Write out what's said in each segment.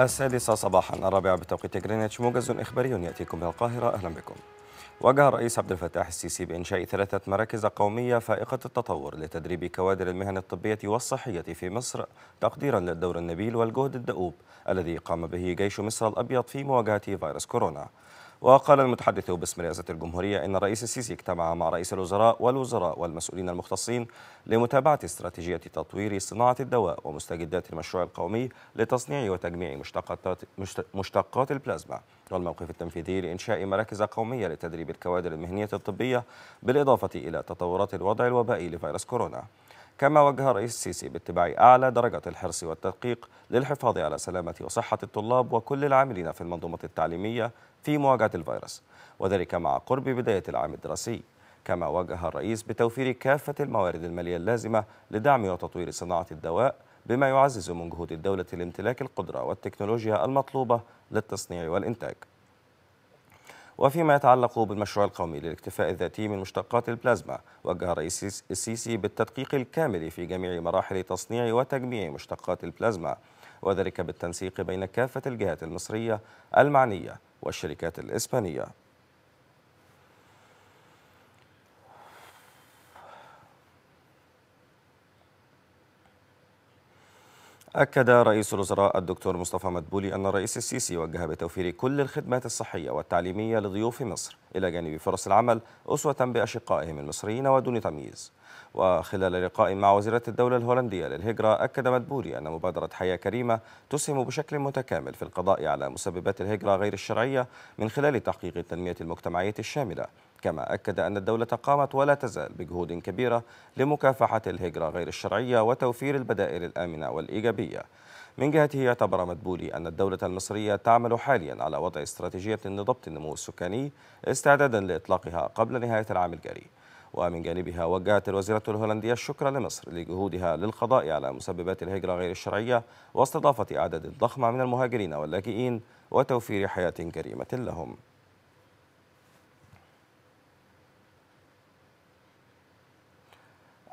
السادسة صباحا الرابعة بتوقيت غرينتش موجز إخباري يأتيكم من القاهرة أهلا بكم وجه الرئيس عبد الفتاح السيسي بإنشاء ثلاثة مراكز قومية فائقة التطور لتدريب كوادر المهن الطبية والصحية في مصر تقديرا للدور النبيل والجهد الدؤوب الذي قام به جيش مصر الأبيض في مواجهة فيروس كورونا وقال المتحدث باسم رئاسة الجمهورية إن الرئيس السيسي اجتمع مع رئيس الوزراء والوزراء والمسؤولين المختصين لمتابعة استراتيجية تطوير صناعة الدواء ومستجدات المشروع القومي لتصنيع وتجميع مشتقات, مشتقات البلازما والموقف التنفيذي لإنشاء مراكز قومية لتدريب الكوادر المهنية الطبية بالإضافة إلى تطورات الوضع الوبائي لفيروس كورونا كما وجه الرئيس السيسي باتباع أعلى درجة الحرص والتدقيق للحفاظ على سلامة وصحة الطلاب وكل العاملين في المنظومة التعليمية في مواجهة الفيروس وذلك مع قرب بداية العام الدراسي كما وجه الرئيس بتوفير كافة الموارد المالية اللازمة لدعم وتطوير صناعة الدواء بما يعزز من جهود الدولة لامتلاك القدرة والتكنولوجيا المطلوبة للتصنيع والإنتاج وفيما يتعلق بالمشروع القومي للاكتفاء الذاتي من مشتقات البلازما وجه رئيس السيسي بالتدقيق الكامل في جميع مراحل تصنيع وتجميع مشتقات البلازما وذلك بالتنسيق بين كافة الجهات المصرية المعنية والشركات الإسبانية أكد رئيس الوزراء الدكتور مصطفى مدبولي أن الرئيس السيسي وجه بتوفير كل الخدمات الصحية والتعليمية لضيوف مصر إلى جانب فرص العمل أسوة بأشقائهم المصريين ودون تمييز وخلال لقاء مع وزيرة الدولة الهولندية للهجرة أكد مدبولي أن مبادرة حياة كريمة تسهم بشكل متكامل في القضاء على مسببات الهجرة غير الشرعية من خلال تحقيق التنمية المجتمعية الشاملة كما أكد أن الدولة قامت ولا تزال بجهود كبيرة لمكافحة الهجرة غير الشرعية وتوفير البدائل الآمنة والإيجابية من جهته اعتبر مدبولي أن الدولة المصرية تعمل حاليا على وضع استراتيجية لضبط النمو السكاني استعدادا لإطلاقها قبل نهاية العام الجاري ومن جانبها وجهت الوزيرة الهولندية الشكر لمصر لجهودها للقضاء على مسببات الهجرة غير الشرعية واستضافة أعداد ضخمة من المهاجرين واللاجئين وتوفير حياة كريمة لهم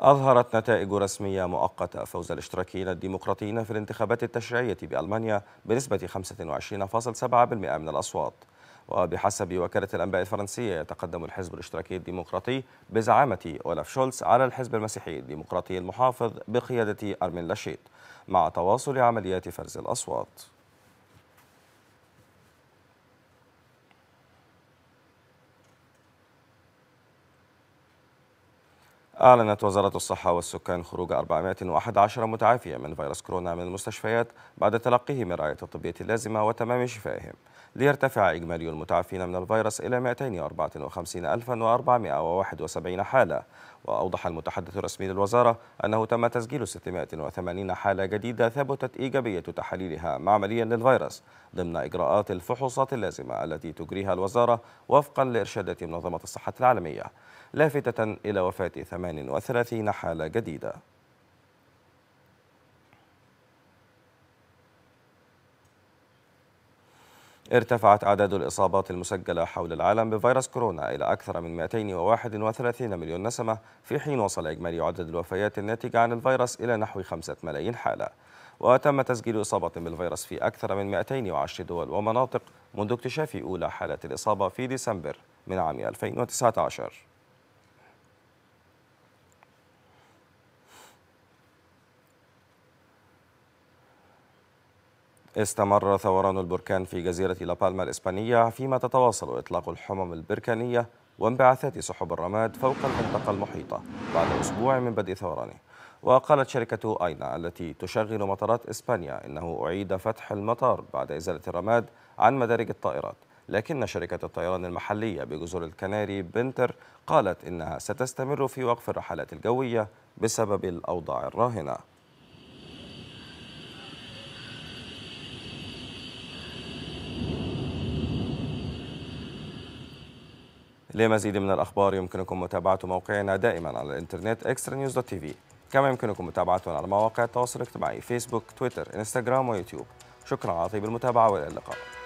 أظهرت نتائج رسمية مؤقتة فوز الاشتراكيين الديمقراطيين في الانتخابات التشريعية بألمانيا بنسبة 25.7% من الأصوات وبحسب وكالة الأنباء الفرنسية يتقدم الحزب الاشتراكي الديمقراطي بزعامة أولاف شولتز على الحزب المسيحي الديمقراطي المحافظ بقيادة أرمين لاشيت مع تواصل عمليات فرز الأصوات أعلنت وزارة الصحة والسكان خروج 411 متعافيا من فيروس كورونا من المستشفيات بعد تلقيهم الرعاية الطبية اللازمة وتمام شفائهم ليرتفع إجمالي المتعافين من الفيروس إلى 254471 حالة وأوضح المتحدث الرسمي للوزارة أنه تم تسجيل 680 حالة جديدة ثبتت إيجابية تحاليلها معمليا للفيروس ضمن إجراءات الفحوصات اللازمة التي تجريها الوزارة وفقا لإرشادات منظمة الصحة العالمية لافتة إلى وفاة 38 حالة جديدة ارتفعت أعداد الإصابات المسجلة حول العالم بفيروس كورونا إلى أكثر من 231 مليون نسمة في حين وصل إجمالي عدد الوفيات الناتجة عن الفيروس إلى نحو 5 ملايين حالة وتم تسجيل إصابة بالفيروس في أكثر من 210 دول ومناطق منذ اكتشاف أولى حالة الإصابة في ديسمبر من عام 2019 استمر ثوران البركان في جزيرة لابالما الإسبانية فيما تتواصل إطلاق الحمم البركانية وانبعاثات سحب الرماد فوق المنطقة المحيطة بعد أسبوع من بدء ثورانه وقالت شركة أينا التي تشغل مطارات إسبانيا إنه أعيد فتح المطار بعد إزالة الرماد عن مدارج الطائرات لكن شركة الطيران المحلية بجزر الكناري بنتر قالت إنها ستستمر في وقف الرحلات الجوية بسبب الأوضاع الراهنة لمزيد من الأخبار يمكنكم متابعة موقعنا دائما على الإنترنت اكسترا نيوز دوت تي في كما يمكنكم متابعتنا على مواقع التواصل الاجتماعي فيسبوك تويتر انستغرام ويوتيوب شكرا على طيب المتابعة وإلى اللقاء